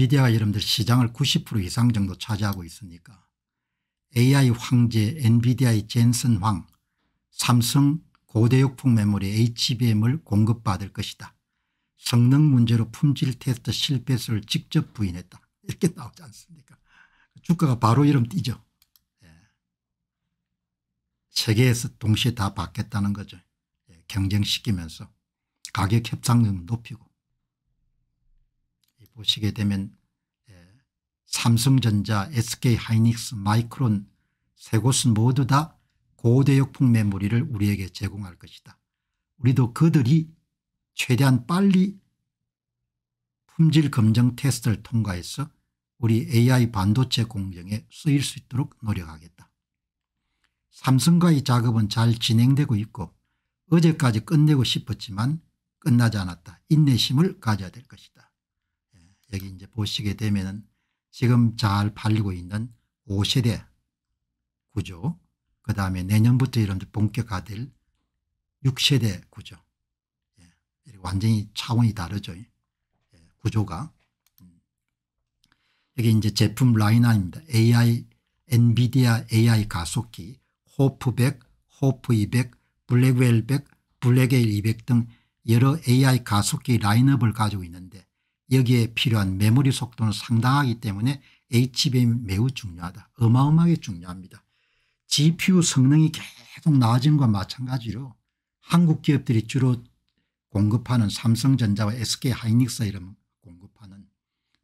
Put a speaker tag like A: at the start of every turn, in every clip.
A: 엔비디아가 여러분들 시장을 90% 이상 정도 차지하고 있으니까 AI 황제 엔비디아의 젠슨 황 삼성 고대역풍 메모리 HBM을 공급받을 것이다. 성능 문제로 품질 테스트 실패수를 직접 부인했다. 이렇게 나오지 않습니까 주가가 바로 이름 뛰죠. 예. 세계에서 동시에 다 받겠다는 거죠. 예. 경쟁시키면서 가격 협상력 높이고 보시게 되면 삼성전자 SK하이닉스 마이크론 세 곳은 모두 다 고대역풍 메모리를 우리에게 제공할 것이다. 우리도 그들이 최대한 빨리 품질 검정 테스트를 통과해서 우리 AI 반도체 공정에 쓰일 수 있도록 노력하겠다. 삼성과의 작업은 잘 진행되고 있고 어제까지 끝내고 싶었지만 끝나지 않았다. 인내심을 가져야 될 것이다. 예, 여기 이제 보시게 되면은 지금 잘 팔리고 있는 5세대 구조 그 다음에 내년부터 이런 본격화될 6세대 구조 예, 완전히 차원이 다르죠 예, 구조가 여기 음. 이제 제품 라인화입니다 AI 엔비디아 AI 가속기 호프 100 호프 200 블랙웰 100 블랙웰 200등 여러 AI 가속기 라인업을 가지고 있는데 여기에 필요한 메모리 속도는 상당하기 때문에 HBM이 매우 중요하다. 어마어마하게 중요합니다. GPU 성능이 계속 나아진 것과 마찬가지로 한국 기업들이 주로 공급하는 삼성전자와 SK하이닉스 이름 공급하는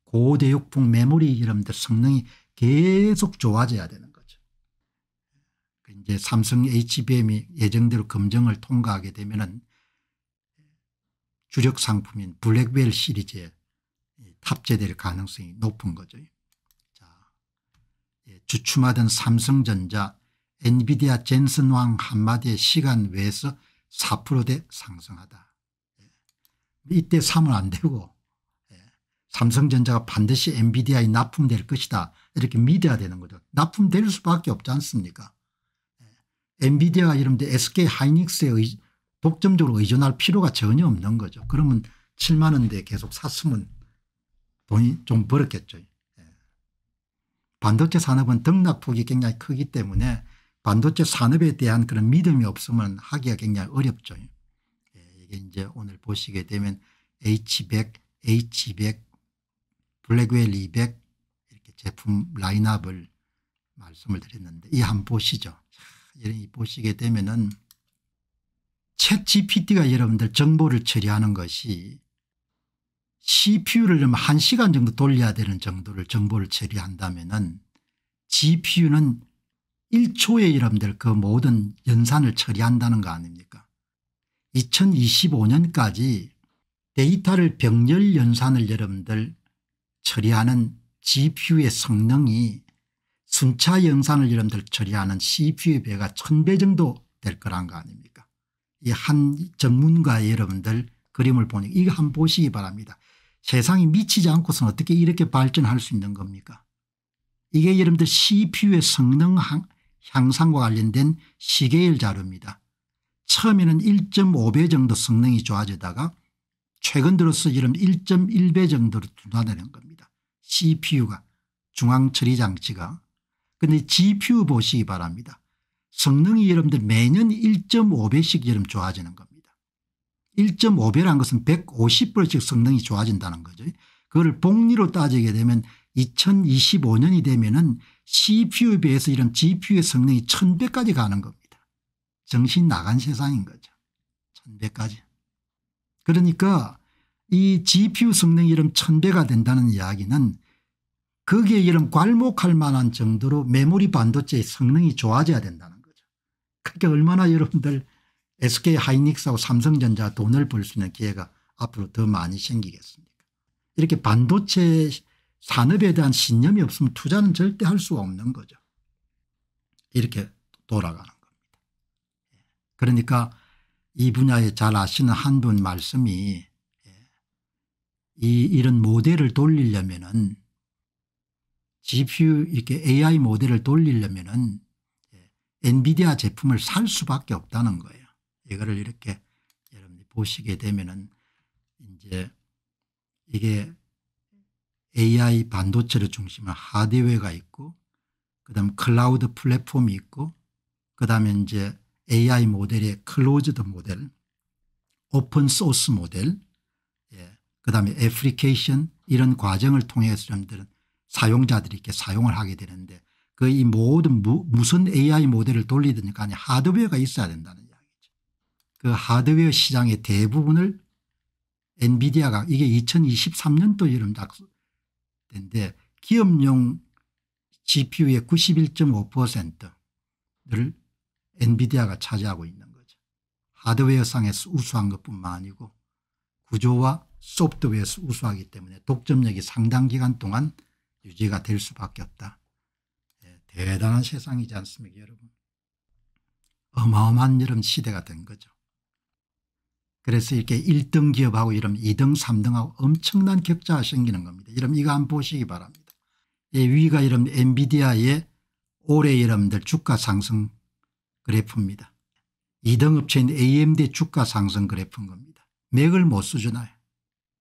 A: 고대역풍 메모리 이름들 성능이 계속 좋아져야 되는 거죠. 이제 삼성 HBM이 예정대로 검증을 통과하게 되면 은 주력 상품인 블랙벨 시리즈에 탑재될 가능성이 높은 거죠. 자, 예, 주춤하던 삼성전자 엔비디아 젠슨 왕 한마디의 시간 외에서 4%대 상승하다. 예, 이때 사면 안 되고 예, 삼성전자가 반드시 엔비디아에 납품될 것이다 이렇게 믿어야 되는 거죠. 납품될 수밖에 없지 않습니까 엔비디아가 이름대 SK하이닉스에 독점적으로 의존할 필요가 전혀 없는 거죠. 그러면 7만 원대 계속 샀으면 돈이 좀 벌었겠죠. 예. 반도체 산업은 등락폭이 굉장히 크기 때문에 반도체 산업에 대한 그런 믿음이 없으면 하기가 굉장히 어렵죠. 예, 이게 이제 오늘 보시게 되면 H100, H200, 블랙웰 200 이렇게 제품 라인업을 말씀을 드렸는데 이 한 보시죠. 이 보시게 되면은 챗 GPT가 여러분들 정보를 처리하는 것이 CPU를 좀 한시간 정도 돌려야 되는 정도를 정보를 처리한다면 은 GPU는 1초에 이름될 그 모든 연산을 처리한다는 거 아닙니까 2025년까지 데이터를 병렬 연산을 여러분들 처리하는 GPU의 성능이 순차 연산을 여러분들 처리하는 CPU의 배가 1000배 정도 될 거란 거 아닙니까 이 한 전문가 여러분들 그림을 보니 이거 한번 보시기 바랍니다. 세상이 미치지 않고서는 어떻게 이렇게 발전할 수 있는 겁니까 이게 여러분들 CPU의 성능 향상과 관련된 시계열 자료입니다. 처음에는 1.5배 정도 성능이 좋아지다가 최근 들어서 이런 1.1배 정도로 둔화되는 겁니다. CPU가 중앙처리 장치가 그데 GPU 보시기 바랍니다. 성능이 여러분들 매년 1.5배씩 여러분 좋아지는 겁니다. 1.5배라는 것은 150%씩 성능이 좋아진다는 거죠. 그걸 복리로 따지게 되면 2025년이 되면은 CPU에 비해서 이런 GPU의 성능이 1000배까지 가는 겁니다. 정신 나간 세상인 거죠. 1000배까지. 그러니까 이 GPU 성능이 이런 1000배가 된다는 이야기는 거기에 이런 괄목할 만한 정도로 메모리 반도체의 성능이 좋아져야 된다는 거죠. 그러 얼마나 여러분들 SK 하이닉스하고 삼성전자 돈을 벌 수 있는 기회가 앞으로 더 많이 생기겠습니까 이렇게 반도체 산업에 대한 신념이 없으면 투자는 절대 할 수가 없는 거죠. 이렇게 돌아가는 겁니다. 그러니까 이 분야에 잘 아시는 한 분 말씀이 예, 이 이런 모델을 돌리려면은 GPU 이렇게 AI 모델을 돌리려면은 예, 엔비디아 제품을 살 수밖에 없다는 거예요. 이거를 이렇게 여러분이 들 보시게 되면은 이제 이게 AI 반도체를 중심으로 하드웨어가 있고 그다음 클라우드 플랫폼이 있고 그다음에 이제 AI 모델의 클로즈드 모델, 오픈 소스 모델, 예. 그다음에 애플리케이션 이런 과정을 통해서 사람들은 사용자들이 이렇게 사용을 하게 되는데 그 이 모든 무, 무슨 AI 모델을 돌리든지 간에 하드웨어가 있어야 된다는 그 하드웨어 시장의 대부분을 엔비디아가 이게 2023년도 여름 작수인데 기업용 GPU의 91.5%를 엔비디아가 차지하고 있는 거죠. 하드웨어상에서 우수한 것뿐만 아니고 구조와 소프트웨어에서 우수하기 때문에 독점력이 상당 기간 동안 유지가 될 수밖에 없다. 네, 대단한 세상이지 않습니까 여러분. 어마어마한 여름 시대가 된 거죠. 그래서 이렇게 1등 기업하고 이러면 2등 3등하고 엄청난 격차가 생기는 겁니다. 이러면 이거 한번 보시기 바랍니다. 예, 위가 이러면 엔비디아의 올해 여러분들 주가 상승 그래프입니다. 2등 업체인 AMD 주가 상승 그래프인 겁니다. 맥을 못 수준하여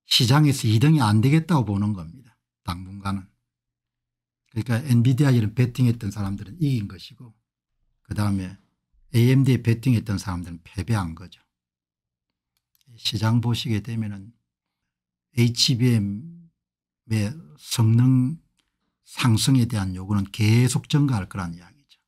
A: 시장에서 2등이 안 되겠다고 보는 겁니다. 당분간은. 그러니까 엔비디아 이런 베팅했던 사람들은 이긴 것이고 그다음에 AMD에 베팅했던 사람들은 패배한 거죠. 시장 보시게 되면은 HBM의 성능 상승에 대한 요구는 계속 증가할 거란 이야기죠.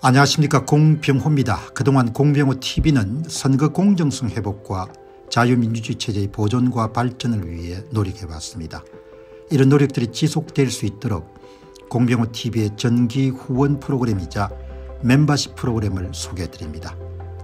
A: 안녕하십니까 공병호입니다. 그동안 공병호 tv는 선거 공정성 회복과 자유민주주의 체제의 보존과 발전을 위해 노력해왔습니다. 이런 노력들이 지속될 수 있도록 공병호 tv의 전기 후원 프로그램이자 멤버십 프로그램을 소개해드립니다.